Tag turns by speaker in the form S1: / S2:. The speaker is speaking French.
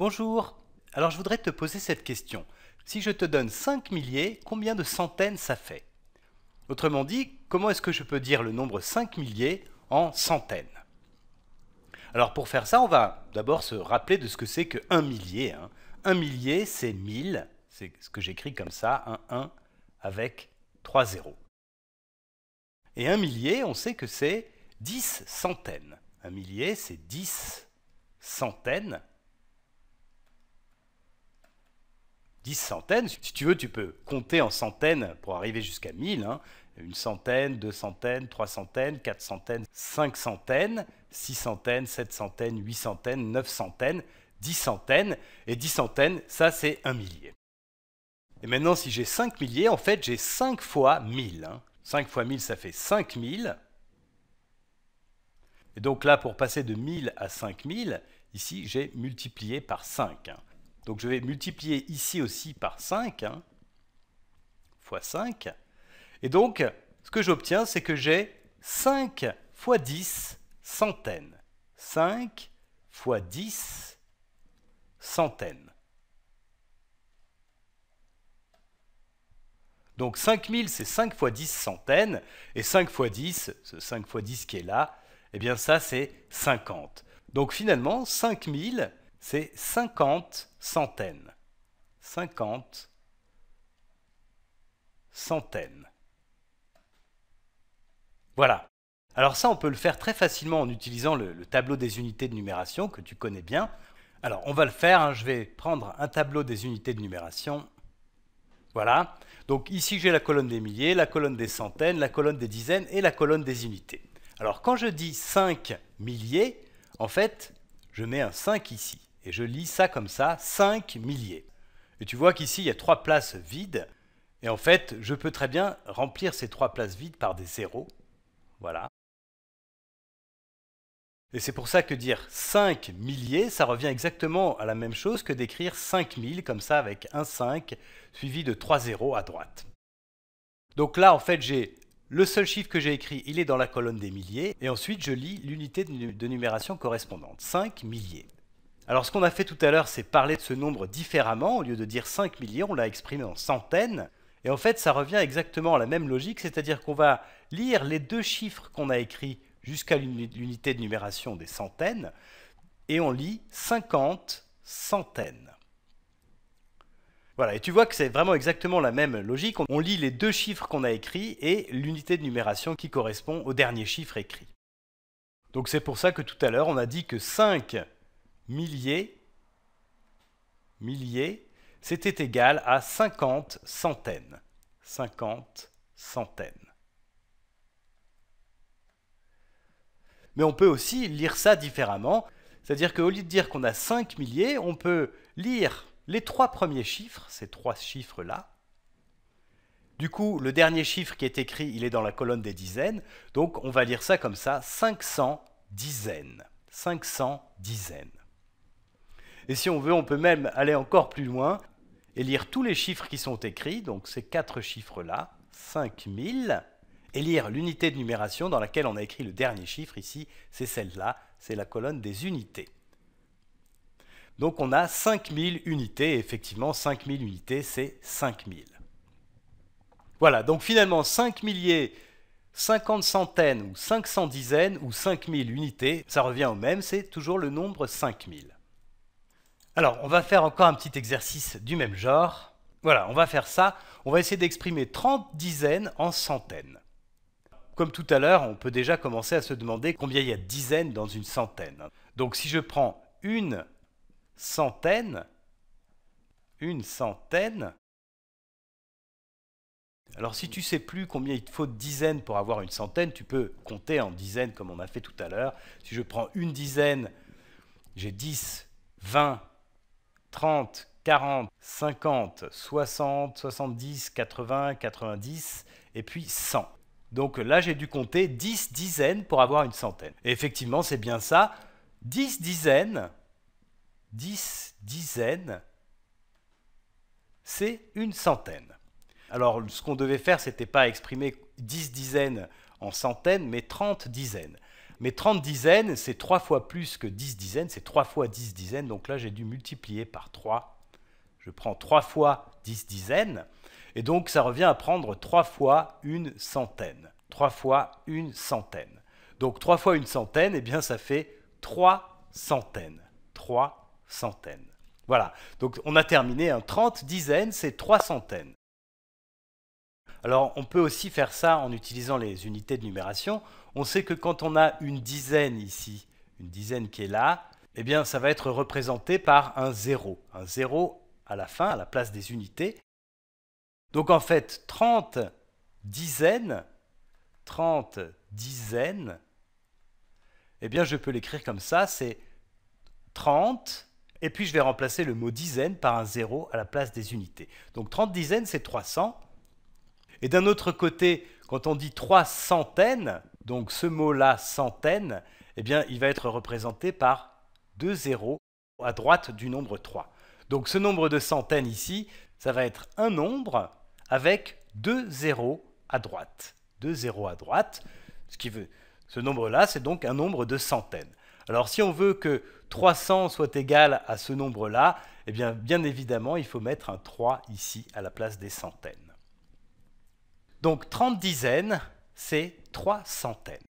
S1: Bonjour, alors je voudrais te poser cette question. Si je te donne 5 milliers, combien de centaines ça fait Autrement dit, comment est-ce que je peux dire le nombre 5 milliers en centaines Alors pour faire ça, on va d'abord se rappeler de ce que c'est que 1 millier. Hein. 1 millier, c'est 1000, c'est ce que j'écris comme ça, 1, 1 avec 3 zéros. Et 1 millier, on sait que c'est 10 centaines. 1 millier, c'est 10 centaines 10 centaines. Si tu veux, tu peux compter en centaines pour arriver jusqu'à 1000. Hein. Une centaine, deux centaines, trois centaines, quatre centaines, cinq centaines, six centaines, sept centaines, huit centaines, neuf centaines, dix centaines. Et dix centaines, ça c'est un millier. Et maintenant, si j'ai cinq milliers, en fait, j'ai 5 fois 1000. Hein. Cinq 5 fois 1000, ça fait 5000. Et donc là, pour passer de 1000 à 5000, ici, j'ai multiplié par 5. Donc je vais multiplier ici aussi par 5, hein, fois 5. Et donc, ce que j'obtiens, c'est que j'ai 5 fois 10 centaines. 5 fois 10 centaines. Donc 5000, c'est 5 fois 10 centaines, et 5 fois 10, ce 5 fois 10 qui est là, eh bien ça c'est 50. Donc finalement, 5000, c'est 50 centaines. 50 centaines. Voilà. Alors ça, on peut le faire très facilement en utilisant le, tableau des unités de numération que tu connais bien. Alors, on va le faire. Hein, je vais prendre un tableau des unités de numération. Voilà. Donc ici, j'ai la colonne des milliers, la colonne des centaines, la colonne des dizaines et la colonne des unités. Alors, quand je dis 5 milliers, en fait, je mets un 5 ici et je lis ça comme ça, 5 milliers. Et tu vois qu'ici, il y a trois places vides. Et en fait, je peux très bien remplir ces trois places vides par des zéros. Voilà. Et c'est pour ça que dire 5 milliers, ça revient exactement à la même chose que d'écrire 5000 comme ça avec un 5 suivi de trois zéros à droite. Donc là, en fait, j'ai le seul chiffre que j'ai écrit, il est dans la colonne des milliers. Et ensuite, je lis l'unité de numération correspondante, 5 milliers. Alors ce qu'on a fait tout à l'heure, c'est parler de ce nombre différemment. Au lieu de dire 5 millions, on l'a exprimé en centaines. Et en fait, ça revient exactement à la même logique, c'est-à-dire qu'on va lire les deux chiffres qu'on a écrits jusqu'à l'unité de numération des centaines, et on lit 50 centaines. Voilà, et tu vois que c'est vraiment exactement la même logique. On lit les deux chiffres qu'on a écrits et l'unité de numération qui correspond au dernier chiffre écrit. Donc c'est pour ça que tout à l'heure, on a dit que 5 milliers, milliers, c'était égal à 50 centaines. 50 centaines. Mais on peut aussi lire ça différemment, c'est-à-dire qu'au lieu de dire qu'on a 5 milliers, on peut lire les trois premiers chiffres, ces trois chiffres-là. Du coup, le dernier chiffre qui est écrit, il est dans la colonne des dizaines, donc on va lire ça comme ça, 500 dizaines. 500 dizaines. Et si on veut, on peut même aller encore plus loin et lire tous les chiffres qui sont écrits, donc ces quatre chiffres-là, 5000, et lire l'unité de numération dans laquelle on a écrit le dernier chiffre ici, c'est celle-là, c'est la colonne des unités. Donc on a 5000 unités, et effectivement 5000 unités c'est 5000. Voilà, donc finalement 5 milliers, 50 centaines ou 500 dizaines ou 5000 unités, ça revient au même, c'est toujours le nombre 5000. Alors, on va faire encore un petit exercice du même genre. Voilà, on va faire ça. On va essayer d'exprimer 30 dizaines en centaines. Comme tout à l'heure, on peut déjà commencer à se demander combien il y a de dizaines dans une centaine. Donc si je prends une centaine, une centaine, alors si tu sais plus combien il te faut de dizaines pour avoir une centaine, tu peux compter en dizaines comme on a fait tout à l'heure. Si je prends une dizaine, j'ai 10, 20, 30, 40, 50, 60, 70, 80, 90 et puis 100. Donc là, j'ai dû compter 10 dizaines pour avoir une centaine. Et effectivement, c'est bien ça. 10 dizaines, 10 dizaines, c'est une centaine. Alors, ce qu'on devait faire, c'était pas exprimer 10 dizaines en centaines, mais 30 dizaines. Mais 30 dizaines, c'est 3 fois plus que 10 dizaines, c'est 3 fois 10 dizaines, donc là j'ai dû multiplier par 3. Je prends 3 fois 10 dizaines, et donc ça revient à prendre 3 fois une centaine. 3 fois une centaine. Donc 3 fois une centaine, eh bien ça fait 3 centaines. 3 centaines. Voilà, donc on a terminé. 30 hein. dizaines, c'est 3 centaines. Alors on peut aussi faire ça en utilisant les unités de numération. On sait que quand on a une dizaine ici, une dizaine qui est là, eh bien ça va être représenté par un 0. Un 0 à la fin, à la place des unités. Donc en fait, 30 dizaines, 30 dizaines, eh bien je peux l'écrire comme ça, c'est 30, et puis je vais remplacer le mot dizaine par un 0 à la place des unités. Donc 30 dizaines, c'est 300. Et d'un autre côté, quand on dit 3 centaines, donc ce mot-là, centaine, eh bien, il va être représenté par deux zéros à droite du nombre 3. Donc ce nombre de centaines ici, ça va être un nombre avec deux zéros à droite. Deux zéros à droite, ce qui veut... Ce nombre-là, c'est donc un nombre de centaines. Alors si on veut que 300 soit égal à ce nombre-là, eh bien, bien évidemment, il faut mettre un 3 ici à la place des centaines. Donc 30 dizaines, c'est trois centaines.